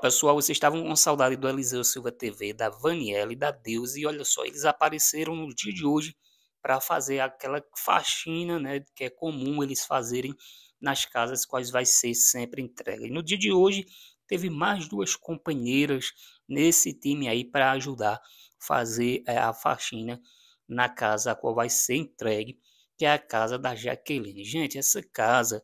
pessoal, vocês estavam com saudade do Eliseu Silva TV, da Vaniela e da Deus, e olha só, eles apareceram no dia de hoje para fazer aquela faxina, né, que é comum eles fazerem nas casas, quais vai ser sempre entregue. No dia de hoje, teve mais duas companheiras nesse time aí para ajudar fazer é, a faxina na casa a qual vai ser entregue, que é a casa da Jaqueline. Gente, essa casa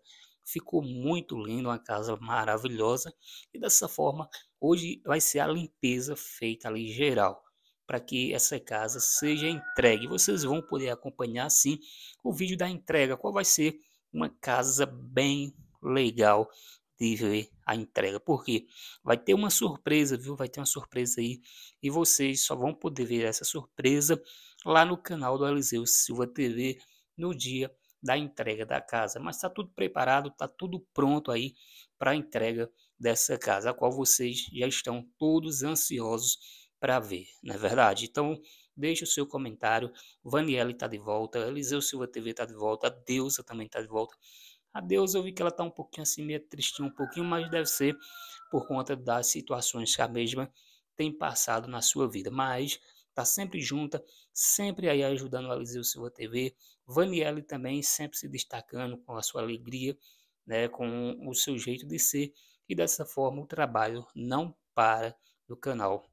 Ficou muito lindo, uma casa maravilhosa. E dessa forma, hoje vai ser a limpeza feita ali geral, para que essa casa seja entregue. Vocês vão poder acompanhar sim o vídeo da entrega, qual vai ser uma casa bem legal de ver a entrega, porque vai ter uma surpresa, viu? Vai ter uma surpresa aí e vocês só vão poder ver essa surpresa lá no canal do Eliseu Silva TV no dia da entrega da casa, mas está tudo preparado, está tudo pronto aí para a entrega dessa casa, a qual vocês já estão todos ansiosos para ver, não é verdade? Então, deixe o seu comentário. Vaniela está de volta, Eliseu Silva TV está de volta, a Deusa também está de volta. A Deusa eu vi que ela está um pouquinho assim, meio tristinha um pouquinho, mas deve ser por conta das situações que a mesma tem passado na sua vida. Mas está sempre junta, sempre aí ajudando a Eliseu Silva TV. Vaniele também sempre se destacando com a sua alegria, né, com o seu jeito de ser. E dessa forma o trabalho não para do canal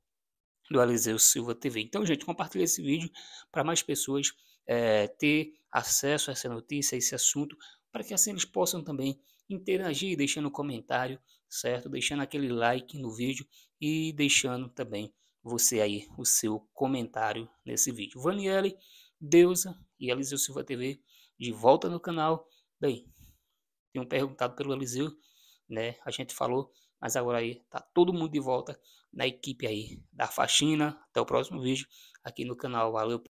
do Eliseu Silva TV. Então, gente, compartilhe esse vídeo para mais pessoas é, ter acesso a essa notícia, a esse assunto, para que assim eles possam também interagir, deixando um comentário, certo? Deixando aquele like no vídeo e deixando também você aí o seu comentário nesse vídeo. Vaniele, Deusa e Eliseu Silva TV de volta no canal. Bem, um perguntado pelo Eliseu, né? A gente falou, mas agora aí tá todo mundo de volta na equipe aí da faxina. Até o próximo vídeo aqui no canal. Valeu.